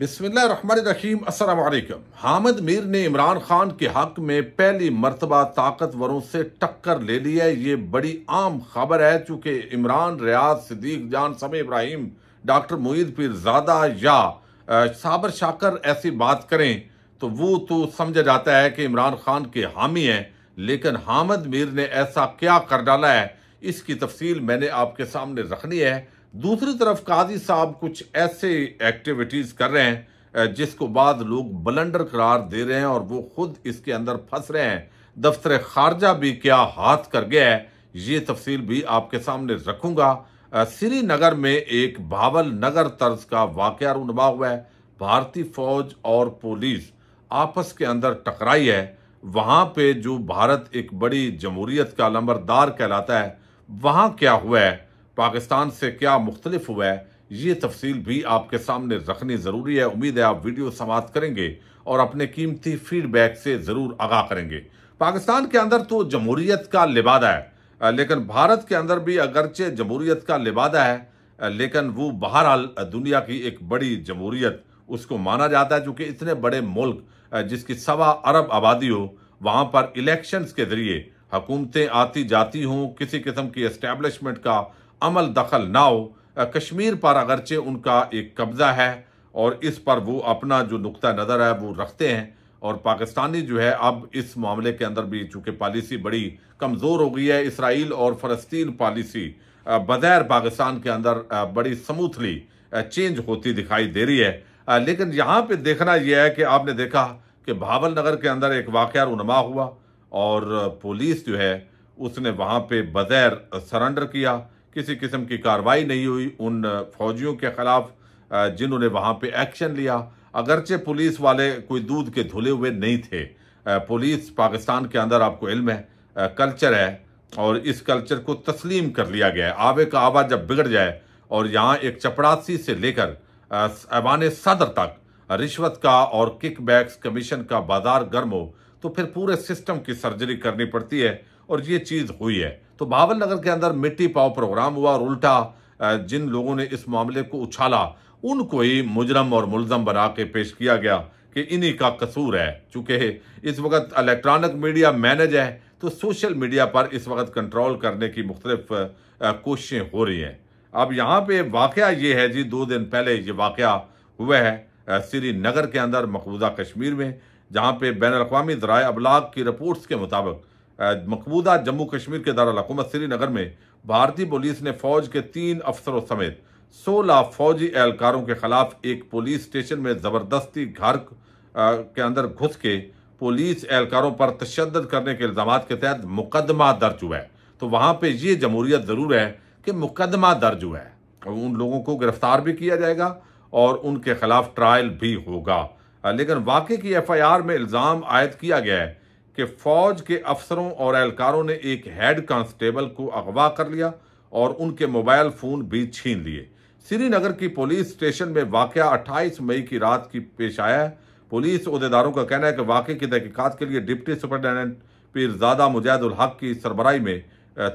بسم اللہ الرحمن الرحیم السلام علیکم حامد میر نے عمران خان کے حق میں پہلی مرتبہ طاقتوروں سے ٹکر لے لی ہے یہ بڑی عام خبر ہے چونکہ عمران ریاض صدیق جان سمی ابراہیم ڈاکٹر معید پیر زادہ یا صابر شاکر ایسی بات کریں تو وہ تو سمجھا جاتا ہے کہ عمران خان کے حامی ہیں لیکن حامد میر نے ایسا کیا کر ڈالا ہے اس کی تفصیل میں نے آپ کے سامنے رکھنی ہے دوسری طرف قاضی صاحب کچھ ایسے ایکٹیویٹیز کر رہے ہیں جس کو بعد لوگ بلنڈر قرار دے رہے ہیں اور وہ خود اس کے اندر پھنس رہے ہیں دفتر خارجہ بھی کیا ہاتھ کر گیا ہے یہ تفصیل بھی آپ کے سامنے رکھوں گا سری نگر میں ایک بھاول نگر طرز کا واقعہ رونما ہوا ہے بھارتی فوج اور پولیس آپس کے اندر ٹکرائی ہے وہاں پہ جو بھارت ایک بڑی جمہوریت کا لمبردار کہلاتا ہے وہاں کیا ہوا ہے پاکستان سے کیا مختلف ہوا ہے یہ تفصیل بھی آپ کے سامنے رکھنی ضروری ہے امید ہے آپ ویڈیو سماعت کریں گے اور اپنے قیمتی فیڈ بیک سے ضرور آگاہ کریں گے پاکستان کے اندر تو جمہوریت کا لبادہ ہے لیکن بھارت کے اندر بھی اگرچہ جمہوریت کا لبادہ ہے لیکن وہ بہرحال دنیا کی ایک بڑی جمہوریت اس کو مانا جاتا ہے چونکہ اتنے بڑے ملک جس کی سوا عرب آبادی ہو وہاں پر الیکشنز کے ذریعے حکومتیں آتی جاتی ہوں کسی قسم کی اسٹیبلشمنٹ کا عمل دخل نہ ہو کشمیر پر اگرچہ ان کا ایک قبضہ ہے اور اس پر وہ اپنا جو نقطہ نظر ہے وہ رکھتے ہیں اور پاکستانی جو ہے اب اس معاملے کے اندر بھی چونکہ پالیسی بڑی کمزور ہو گئی ہے اسرائیل اور فلسطین پالیسی بغیر پاکستان کے اندر بڑی سموتھلی چینج ہوتی دکھائی دے رہی ہے لیکن یہاں پہ دیکھنا یہ ہے کہ آپ نے دیکھا کہ بھاول نگر کے اندر ایک واقعہ رونما ہوا اور پولیس جو ہے اس نے وہاں پہ بغیر سرنڈر کیا کسی قسم کی کاروائی نہیں ہوئی ان فوجیوں کے خلاف جنہوں نے وہاں پہ ایکشن لیا اگرچہ پولیس والے کوئی دودھ کے دھلے ہوئے نہیں تھے پولیس پاکستان کے اندر آپ کو علم ہے کلچر ہے اور اس کلچر کو تسلیم کر لیا گیا ہے آبے کا آبا جب بگڑ جائے اور یہاں ایک چپڑاسی سے لے کر ایوان صدر تک رشوت کا اور کک بیکس کمیشن کا بازار گرم ہو تو پھر پورے سسٹم کی سرجری کرنی پڑتی ہے اور یہ چیز ہوئی ہے تو بہاول نگر کے اندر مٹی پاؤ پروگرام ہوا اور الٹا جن لوگوں نے اس معاملے کو اچھالا ان کو ہی مجرم اور ملزم بنا کے پیش کیا گیا کہ انہی کا قصور ہے چونکہ اس وقت الیکٹرانک میڈیا مینج ہے تو سوشل میڈیا پر اس وقت کنٹرول کرنے کی مختلف کوششیں ہو رہی ہیں اب یہاں پہ واقعہ یہ ہے جی دو دن پہلے یہ واقعہ ہوا ہے سری نگر کے اندر مقبوضہ کشمیر میں جہاں پہ بین الاقوامی ذرائع ابلاغ کی رپورٹس کے مطابق مقبودہ جموں کشمیر کے دارالحکومت سری نگر میں بھارتی پولیس نے فوج کے تین افسروں سمیت سولہ فوجی اہلکاروں کے خلاف ایک پولیس سٹیشن میں زبردستی گھر کے اندر گھس کے پولیس اہلکاروں پر تشدد کرنے کے الزامات کے تحت مقدمہ درج ہوا ہے تو وہاں پہ یہ جمہوریت ضرور ہے کہ مقدمہ درج ہوا ہے ان لوگوں کو گرفتار بھی کیا جائے گا اور ان کے خلاف ٹرائل بھی ہوگا لیکن واقعی کی ایف آئی آر میں الزام عائد کیا گیا ہے کہ فوج کے افسروں اور اہلکاروں نے ایک ہیڈ کانسٹیبل کو اغوا کر لیا اور ان کے موبائل فون بھی چھین لیے سری نگر کی کی کی پولیس میں واقعہ مئی رات پیش آیا ہے پولیس کا کہنا ہے کہ واقعے کی تحقیقات کے لیے ڈپٹی سپرنٹینڈنٹ پیر زادہ مجاہد الحق کی سربراہی میں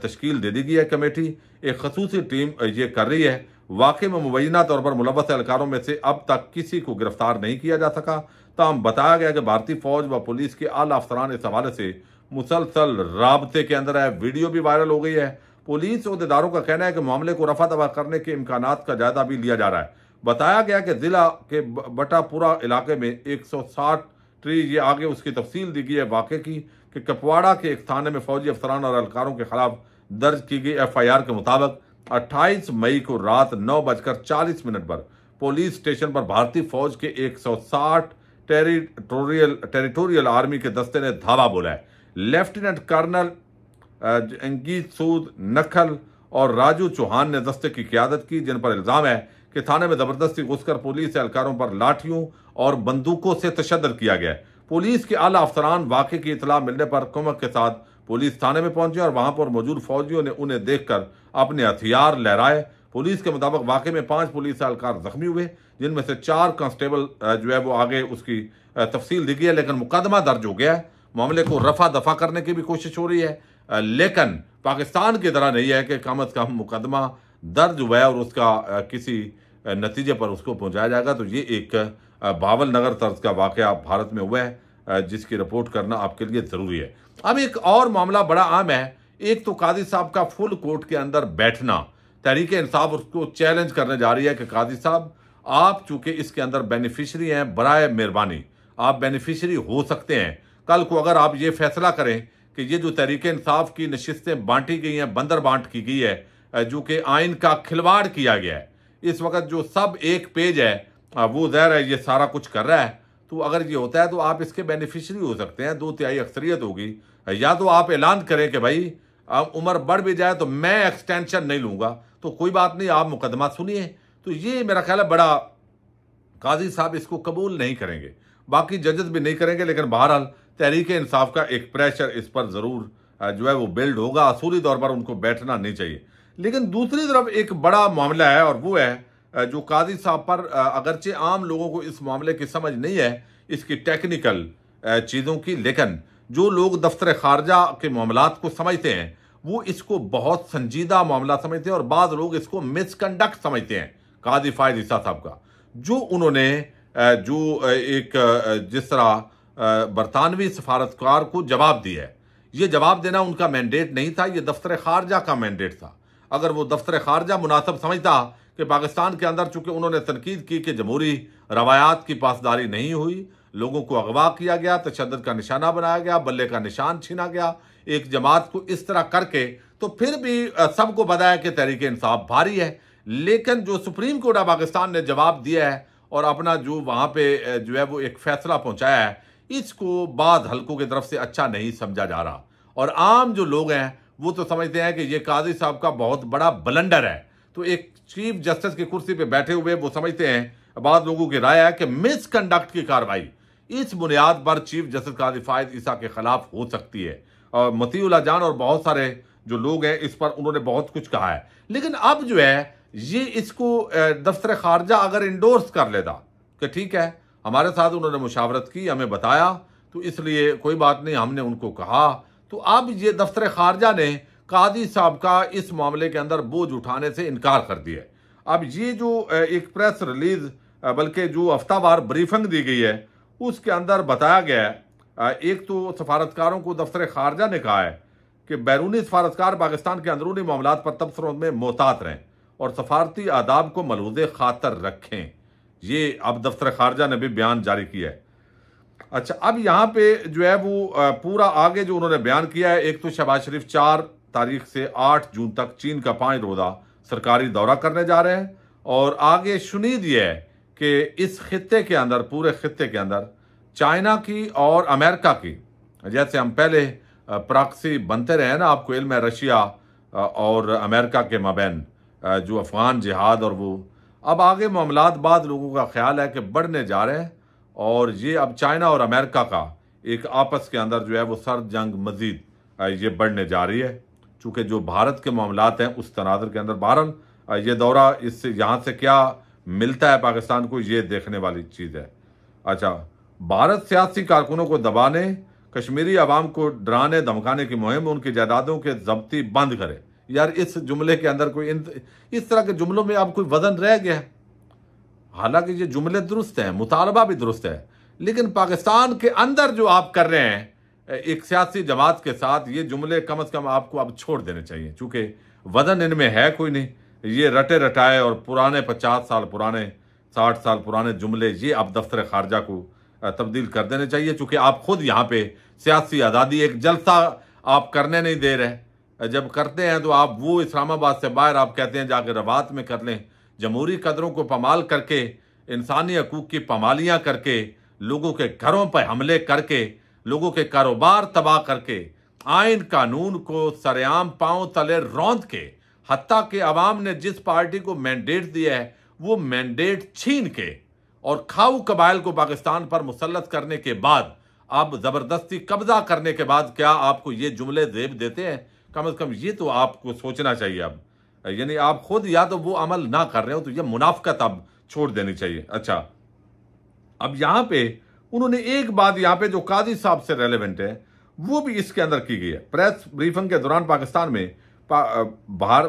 تشکیل دے دی گئی ہے کمیٹی ایک خصوصی ٹیم یہ کر رہی ہے واقعے میں مبینہ طور پر ملوث اہلکاروں میں سے اب تک کسی کو گرفتار نہیں کیا جا سکا تاہم بتایا گیا کہ بھارتی فوج و پولیس کے اعلی افسران اس حوالے سے مسلسل رابطے کے اندر ہے ویڈیو بھی وائرل ہو گئی ہے پولیس عہدیداروں کا کہنا ہے کہ معاملے کو رفع دفع کرنے کے امکانات کا جائزہ بھی لیا جا رہا ہے بتایا گیا کہ ضلع کے بٹا پورا علاقے میں ایک سو ساٹھ ٹری یہ آگے اس کی تفصیل دی گئی ہے واقع کی کہ کپواڑہ کے ایک تھانے میں فوجی افسران اور اہلکاروں کے خلاف درج کی گئی ایف آئی آر کے مطابق اٹھائیس مئی کو رات نو بج کر چالیس منٹ پر پولیس اسٹیشن پر بھارتی فوج کے ایک سو ساٹھ ٹیریٹوریل ٹیریٹوریل آرمی کے دستے نے دھاوا بولا ہے لیفٹیننٹ کرنل انگیت سود نکھل اور راجو چوہان نے دستے کی قیادت کی جن پر الزام ہے کہ تھانے میں زبردستی گھس کر پولیس اہلکاروں پر لاٹھیوں اور بندوقوں سے تشدد کیا گیا پولیس کے اعلیٰ افسران واقعے کی اطلاع ملنے پر کمک کے ساتھ پولیس تھانے میں پہنچے اور وہاں پر موجود فوجیوں نے انہیں دیکھ کر اپنے ہتھیار لہرائے پولیس کے مطابق واقعے میں پانچ پولیس اہلکار زخمی ہوئے جن میں سے چار کانسٹیبل جو ہے وہ آگے اس کی تفصیل دی گئی ہے لیکن مقدمہ درج ہو گیا ہے معاملے کو رفع دفع کرنے کی بھی کوشش ہو رہی ہے لیکن پاکستان کی طرح نہیں ہے کہ کم از کم مقدمہ درج ہوا ہے اور اس کا کسی نتیجے پر اس کو پہنچایا جائے گا تو یہ ایک باول نگر طرز کا واقعہ بھارت میں ہوا ہے جس کی رپورٹ کرنا آپ کے لیے ضروری ہے اب ایک اور معاملہ بڑا عام ہے ایک تو قاضی صاحب کا فل کورٹ کے اندر بیٹھنا تحریک انصاف اس کو چیلنج کرنے جا رہی ہے کہ قاضی صاحب آپ چونکہ اس کے اندر بینیفیشری ہیں برائے مہربانی آپ بینیفیشری ہو سکتے ہیں کل کو اگر آپ یہ فیصلہ کریں کہ یہ جو تحریک انصاف کی نشستیں بانٹی گئی ہیں بندر بانٹ کی گئی ہے جو کہ آئین کا کھلواڑ کیا گیا ہے اس وقت جو سب ایک پیج ہے وہ ظاہر ہے یہ سارا کچھ کر رہا ہے تو اگر یہ ہوتا ہے تو آپ اس کے بینیفیشری ہو سکتے ہیں دو تہائی اکثریت ہوگی یا تو آپ اعلان کریں کہ بھائی عمر بڑھ بھی جائے تو میں ایکسٹینشن نہیں لوں گا تو کوئی بات نہیں آپ مقدمہ سنیے تو یہ میرا خیال ہے بڑا قاضی صاحب اس کو قبول نہیں کریں گے باقی ججز بھی نہیں کریں گے لیکن بہرحال تحریک انصاف کا ایک پریشر اس پر ضرور جو ہے وہ بلڈ ہوگا اصولی طور پر ان کو بیٹھنا نہیں چاہیے لیکن دوسری طرف ایک بڑا معاملہ ہے اور وہ ہے جو قاضی صاحب پر اگرچہ عام لوگوں کو اس معاملے کی سمجھ نہیں ہے اس کی ٹیکنیکل چیزوں کی لیکن جو لوگ دفتر خارجہ کے معاملات کو سمجھتے ہیں وہ اس کو بہت سنجیدہ معاملہ سمجھتے ہیں اور بعض لوگ اس کو مسکنڈکٹ سمجھتے ہیں قاضی فائد عیسیٰ صاحب کا جو انہوں نے جو ایک جس طرح برطانوی سفارتکار کو جواب دیا ہے یہ جواب دینا ان کا مینڈیٹ نہیں تھا یہ دفتر خارجہ کا مینڈیٹ تھا اگر وہ دفتر خارجہ مناسب سمجھتا کہ پاکستان کے اندر چونکہ انہوں نے تنقید کی کہ جمہوری روایات کی پاسداری نہیں ہوئی لوگوں کو اغوا کیا گیا تشدد کا نشانہ بنایا گیا بلے کا نشان چھینا گیا ایک جماعت کو اس طرح کر کے تو پھر بھی سب کو بتایا کہ تحریک انصاف بھاری ہے لیکن جو سپریم کورٹ آف پاکستان نے جواب دیا ہے اور اپنا جو وہاں پہ جو ہے وہ ایک فیصلہ پہنچایا ہے اس کو بعض حلقوں کی طرف سے اچھا نہیں سمجھا جا رہا اور عام جو لوگ ہیں وہ تو سمجھتے ہیں کہ یہ قاضی صاحب کا بہت بڑا بلنڈر ہے تو ایک چیف جسٹس کی کرسی پہ بیٹھے ہوئے وہ سمجھتے ہیں بعض لوگوں کی رائے ہے کہ مس کنڈکٹ کی کاروائی اس بنیاد پر چیف جسٹس قاضی فائد عیسیٰ کے خلاف ہو سکتی ہے اور متی اللہ جان اور بہت سارے جو لوگ ہیں اس پر انہوں نے بہت کچھ کہا ہے لیکن اب جو ہے یہ اس کو دفتر خارجہ اگر انڈورس کر لیتا کہ ٹھیک ہے ہمارے ساتھ انہوں نے مشاورت کی ہمیں بتایا تو اس لیے کوئی بات نہیں ہم نے ان کو کہا تو اب یہ دفتر خارجہ نے قاضی صاحب کا اس معاملے کے اندر بوجھ اٹھانے سے انکار کر دیا اب یہ جو ایک پریس ریلیز بلکہ جو ہفتہ وار بریفنگ دی گئی ہے اس کے اندر بتایا گیا ہے ایک تو سفارتکاروں کو دفتر خارجہ نے کہا ہے کہ بیرونی سفارتکار پاکستان کے اندرونی معاملات پر تبصروں میں محتاط رہیں اور سفارتی آداب کو ملوض خاطر رکھیں یہ اب دفتر خارجہ نے بھی بیان جاری کیا ہے اچھا اب یہاں پہ جو ہے وہ پورا آگے جو انہوں نے بیان کیا ہے ایک تو شہباز شریف چار تاریخ سے آٹھ جون تک چین کا پانچ روزہ سرکاری دورہ کرنے جا رہے ہیں اور آگے شنید یہ ہے کہ اس خطے کے اندر پورے خطے کے اندر چائنا کی اور امریکہ کی جیسے ہم پہلے پراکسی بنتے رہے ہیں نا آپ کو علم ہے رشیا اور امریکہ کے مابین جو افغان جہاد اور وہ اب آگے معاملات بعد لوگوں کا خیال ہے کہ بڑھنے جا رہے ہیں اور یہ اب چائنا اور امریکہ کا ایک آپس کے اندر جو ہے وہ سرد جنگ مزید یہ بڑھنے جا رہی ہے چونکہ جو بھارت کے معاملات ہیں اس تناظر کے اندر بہرحال یہ دورہ اس سے یہاں سے کیا ملتا ہے پاکستان کو یہ دیکھنے والی چیز ہے اچھا بھارت سیاسی کارکنوں کو دبانے کشمیری عوام کو ڈرانے دھمکانے کی مہم ان کی جائیدادوں کے ضبطی بند کرے یار اس جملے کے اندر کوئی انت... اس طرح کے جملوں میں اب کوئی وزن رہ گیا ہے حالانکہ یہ جملے درست ہیں مطالبہ بھی درست ہے لیکن پاکستان کے اندر جو آپ کر رہے ہیں ایک سیاسی جماعت کے ساتھ یہ جملے کم از کم آپ کو اب چھوڑ دینے چاہیے چونکہ وزن ان میں ہے کوئی نہیں یہ رٹے رٹائے اور پرانے پچاس سال پرانے ساٹھ سال پرانے جملے یہ اب دفتر خارجہ کو تبدیل کر دینے چاہیے چونکہ آپ خود یہاں پہ سیاسی آزادی ایک جلسہ آپ کرنے نہیں دے رہے جب کرتے ہیں تو آپ وہ اسلام آباد سے باہر آپ کہتے ہیں جا کے روات میں کر لیں جمہوری قدروں کو پمال کر کے انسانی حقوق کی پمالیاں کر کے لوگوں کے گھروں پہ حملے کر کے لوگوں کے کاروبار تباہ کر کے آئین قانون کو سر پاؤں تلے روند کے حتیٰ کہ عوام نے جس پارٹی کو مینڈیٹ دیا ہے وہ مینڈیٹ چھین کے اور کھاؤ قبائل کو پاکستان پر مسلط کرنے کے بعد آپ زبردستی قبضہ کرنے کے بعد کیا آپ کو یہ جملے زیب دیتے ہیں کم از کم یہ تو آپ کو سوچنا چاہیے اب یعنی آپ خود یا تو وہ عمل نہ کر رہے ہو تو یہ منافقت اب چھوڑ دینی چاہیے اچھا اب یہاں پہ انہوں نے ایک بات یہاں پہ جو قاضی صاحب سے ریلیونٹ ہے وہ بھی اس کے اندر کی گئی ہے پریس بریفنگ کے دوران پاکستان میں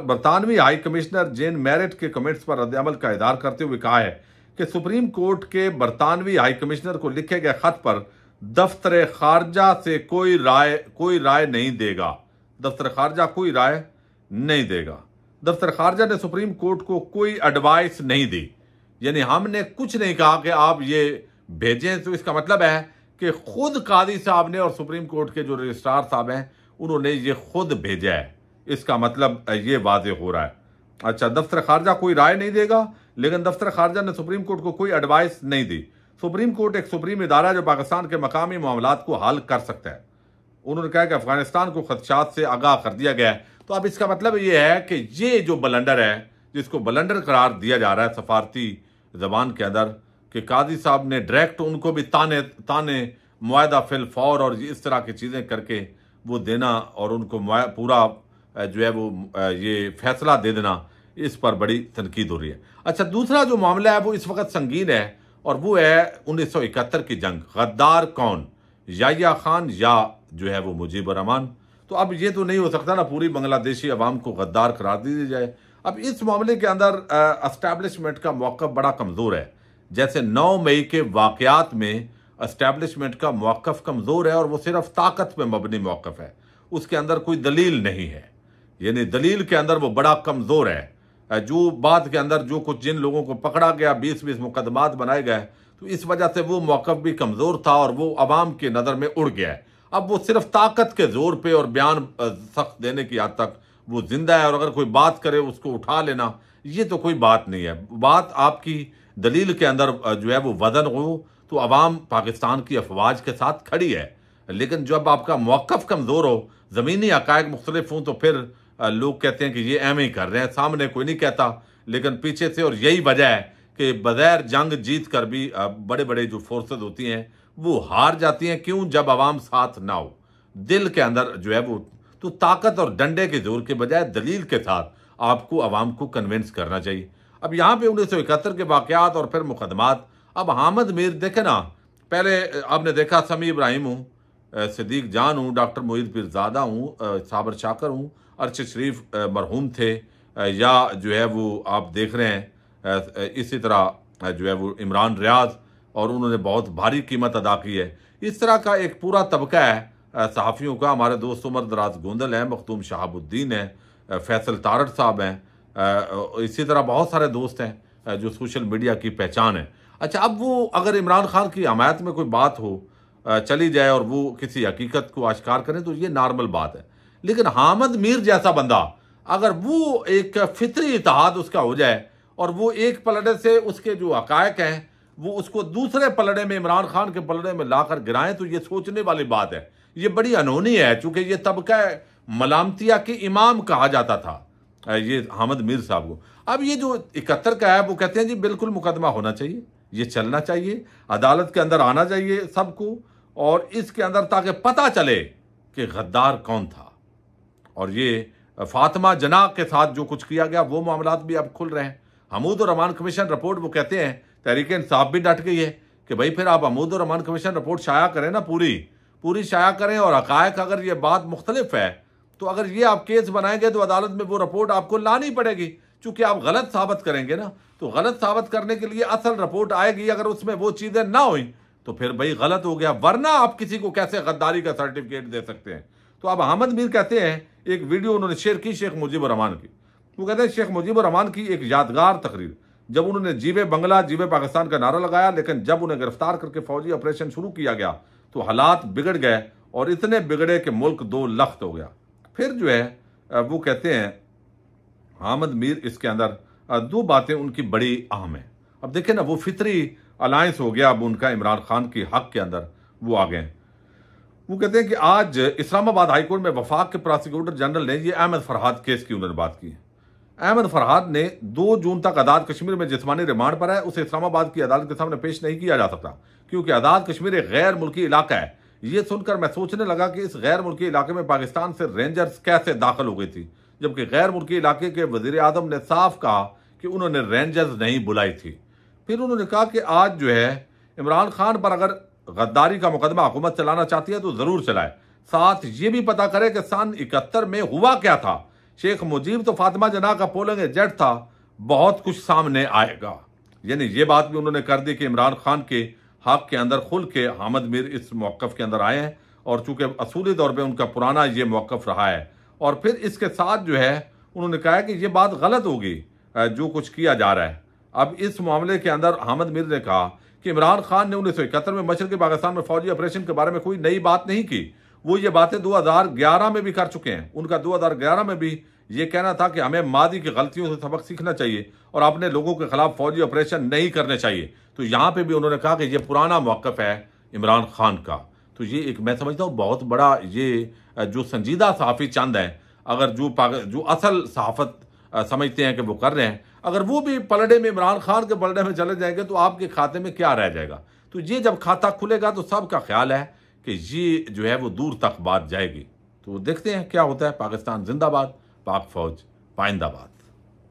برطانوی ہائی کمشنر جین میرٹ کے کمنٹس پر رد عمل کا ادار کرتے ہوئے کہا ہے کہ سپریم کورٹ کے برطانوی ہائی کمشنر کو لکھے گئے خط پر دفتر خارجہ سے کوئی رائے کوئی رائے نہیں دے گا دفتر خارجہ کوئی رائے نہیں دے گا دفتر خارجہ نے سپریم کورٹ کو کوئی ایڈوائس نہیں دی یعنی ہم نے کچھ نہیں کہا کہ آپ یہ بھیجیں تو اس کا مطلب ہے کہ خود قاضی صاحب نے اور سپریم کورٹ کے جو رجسٹرار صاحب ہیں انہوں نے یہ خود بھیجا ہے اس کا مطلب یہ واضح ہو رہا ہے اچھا دفتر خارجہ کوئی رائے نہیں دے گا لیکن دفتر خارجہ نے سپریم کورٹ کو کوئی ایڈوائس نہیں دی سپریم کورٹ ایک سپریم ادارہ جو پاکستان کے مقامی معاملات کو حل کر سکتا ہے انہوں نے کہا کہ افغانستان کو خدشات سے آگاہ کر دیا گیا ہے تو اب اس کا مطلب یہ ہے کہ یہ جو بلنڈر ہے جس کو بلنڈر قرار دیا جا رہا ہے سفارتی زبان کے اندر کہ قاضی صاحب نے ڈائریکٹ ان کو بھی تانے تانے معاہدہ فل فور اور اس طرح کی چیزیں کر کے وہ دینا اور ان کو پورا جو ہے وہ یہ فیصلہ دے دینا اس پر بڑی تنقید ہو رہی ہے اچھا دوسرا جو معاملہ ہے وہ اس وقت سنگین ہے اور وہ ہے انیس سو اکہتر کی جنگ غدار کون یا یا خان یا جو ہے وہ مجیب الرحمان تو اب یہ تو نہیں ہو سکتا نا پوری بنگلہ دیشی عوام کو غدار قرار دی جائے اب اس معاملے کے اندر اسٹیبلشمنٹ کا موقف بڑا کمزور ہے جیسے نو مئی کے واقعات میں اسٹیبلشمنٹ کا موقف کمزور ہے اور وہ صرف طاقت پہ مبنی موقف ہے اس کے اندر کوئی دلیل نہیں ہے یعنی دلیل کے اندر وہ بڑا کمزور ہے جو بات کے اندر جو کچھ جن لوگوں کو پکڑا گیا بیس بیس مقدمات بنائے گئے تو اس وجہ سے وہ موقف بھی کمزور تھا اور وہ عوام کی نظر میں اڑ گیا ہے اب وہ صرف طاقت کے زور پہ اور بیان سخت دینے کی حد تک وہ زندہ ہے اور اگر کوئی بات کرے اس کو اٹھا لینا یہ تو کوئی بات نہیں ہے بات آپ کی دلیل کے اندر جو ہے وہ وزن ہو تو عوام پاکستان کی افواج کے ساتھ کھڑی ہے لیکن جب آپ کا موقف کمزور ہو زمینی عقائق مختلف ہوں تو پھر لوگ کہتے ہیں کہ یہ ایم ہی کر رہے ہیں سامنے کوئی نہیں کہتا لیکن پیچھے سے اور یہی وجہ ہے کہ بغیر جنگ جیت کر بھی بڑے بڑے جو فورسز ہوتی ہیں وہ ہار جاتی ہیں کیوں جب عوام ساتھ نہ ہو دل کے اندر جو ہے وہ تو طاقت اور ڈنڈے کے زور کے بجائے دلیل کے ساتھ آپ کو عوام کو کنونس کرنا چاہیے اب یہاں پہ انیس سو اکہتر کے واقعات اور پھر مقدمات اب حامد میر دیکھے نا پہلے آپ نے دیکھا سمیع ابراہیم ہوں صدیق جان ہوں ڈاکٹر محیط پیرزادہ ہوں صابر شاکر ہوں ارشد شریف مرحوم تھے یا جو ہے وہ آپ دیکھ رہے ہیں اسی طرح جو ہے وہ عمران ریاض اور انہوں نے بہت بھاری قیمت ادا کی ہے اس طرح کا ایک پورا طبقہ ہے صحافیوں کا ہمارے دوست عمر دراز گوندل ہیں مختوم شہاب الدین ہیں فیصل تارٹ صاحب ہیں اسی طرح بہت سارے دوست ہیں جو سوشل میڈیا کی پہچان ہے اچھا اب وہ اگر عمران خان کی عمایت میں کوئی بات ہو چلی جائے اور وہ کسی حقیقت کو آشکار کریں تو یہ نارمل بات ہے لیکن حامد میر جیسا بندہ اگر وہ ایک فطری اتحاد اس کا ہو جائے اور وہ ایک پلڑے سے اس کے جو حقائق ہیں وہ اس کو دوسرے پلڑے میں عمران خان کے پلڑے میں لا کر گرائیں تو یہ سوچنے والی بات ہے یہ بڑی انہونی ہے چونکہ یہ طبقہ ملامتیا کے امام کہا جاتا تھا یہ حامد میر صاحب کو اب یہ جو اکتر کا ہے وہ کہتے ہیں جی بالکل مقدمہ ہونا چاہیے یہ چلنا چاہیے عدالت کے اندر آنا چاہیے سب کو اور اس کے اندر تاکہ پتہ چلے کہ غدار کون تھا اور یہ فاطمہ جناح کے ساتھ جو کچھ کیا گیا وہ معاملات بھی اب کھل رہے ہیں حمود اور امان کمیشن رپورٹ وہ کہتے ہیں تحریک انصاف بھی ڈٹ گئی ہے کہ بھائی پھر آپ حمود اور امان کمیشن رپورٹ شائع کریں نا پوری پوری شائع کریں اور حقائق اگر یہ بات مختلف ہے تو اگر یہ آپ کیس بنائیں گے تو عدالت میں وہ رپورٹ آپ کو لانی پڑے گی چونکہ آپ غلط ثابت کریں گے نا تو غلط ثابت کرنے کے لیے اصل رپورٹ آئے گی اگر اس میں وہ چیزیں نہ ہوئیں تو پھر بھائی غلط ہو گیا ورنہ آپ کسی کو کیسے غداری کا سرٹیفکیٹ دے سکتے ہیں تو اب احمد میر کہتے ہیں ایک ویڈیو انہوں نے شیئر کی شیخ مجیب الرحمان کی وہ کہتے ہیں شیخ مجیب الرحمان کی ایک یادگار تقریر جب انہوں نے جیب بنگلہ جیب پاکستان کا نعرہ لگایا لیکن جب انہیں گرفتار کر کے فوجی آپریشن شروع کیا گیا تو حالات بگڑ گئے اور اتنے بگڑے کہ ملک دو لخت ہو گیا پھر جو ہے وہ کہتے ہیں حامد میر اس کے اندر دو باتیں ان کی بڑی اہم ہیں اب دیکھیں نا وہ فطری الائنس ہو گیا اب ان کا عمران خان کے حق کے اندر وہ آ گئے ہیں وہ کہتے ہیں کہ آج اسلام آباد ہائی کورٹ میں وفاق کے پراسیکیوٹر جنرل نے یہ احمد فرحاد کیس کی انہوں نے بات کی احمد فرحاد نے دو جون تک آزاد کشمیر میں جسمانی ریمانڈ پر ہے اسے اسلام آباد کی عدالت کے سامنے پیش نہیں کیا جا سکتا کیونکہ آزاد کشمیر ایک غیر ملکی علاقہ ہے یہ سن کر میں سوچنے لگا کہ اس غیر ملکی علاقے میں پاکستان سے رینجرز کیسے داخل ہو گئی تھی جبکہ غیر ملکی علاقے کے وزیر اعظم نے صاف کہا کہ انہوں نے رینجرز نہیں بلائی تھی پھر انہوں نے کہا کہ آج جو ہے عمران خان پر اگر غداری کا مقدمہ حکومت چلانا چاہتی ہے تو ضرور چلائے ساتھ یہ بھی پتا کرے کہ سن اکہتر میں ہوا کیا تھا شیخ مجیب تو فاطمہ جناح کا پولنگ ایجٹ تھا بہت کچھ سامنے آئے گا یعنی یہ بات بھی انہوں نے کر دی کہ عمران خان کے حق کے اندر کھل کے حامد میر اس موقف کے اندر آئے ہیں اور چونکہ اصولی طور پہ ان کا پرانا یہ موقف رہا ہے اور پھر اس کے ساتھ جو ہے انہوں نے کہا کہ یہ بات غلط ہوگی جو کچھ کیا جا رہا ہے اب اس معاملے کے اندر حامد میر نے کہا کہ عمران خان نے انیس سو اکہتر میں مشرق پاکستان میں فوجی آپریشن کے بارے میں کوئی نئی بات نہیں کی وہ یہ باتیں دو ہزار گیارہ میں بھی کر چکے ہیں ان کا دو ہزار گیارہ میں بھی یہ کہنا تھا کہ ہمیں مادی کی غلطیوں سے سبق سیکھنا چاہیے اور اپنے لوگوں کے خلاف فوجی آپریشن نہیں کرنے چاہیے تو یہاں پہ بھی انہوں نے کہا کہ یہ پرانا موقف ہے عمران خان کا تو یہ ایک میں سمجھتا ہوں بہت بڑا یہ جو سنجیدہ صحافی چند ہیں اگر جو جو اصل صحافت سمجھتے ہیں کہ وہ کر رہے ہیں اگر وہ بھی پلڑے میں عمران خان کے پلڑے میں چلے جائیں گے تو آپ کے کھاتے میں کیا رہ جائے گا تو یہ جب کھاتا کھلے گا تو سب کا خیال ہے کہ یہ جو ہے وہ دور تک بات جائے گی تو وہ دیکھتے ہیں کیا ہوتا ہے پاکستان زندہ باد پاک فوج پائندہ باد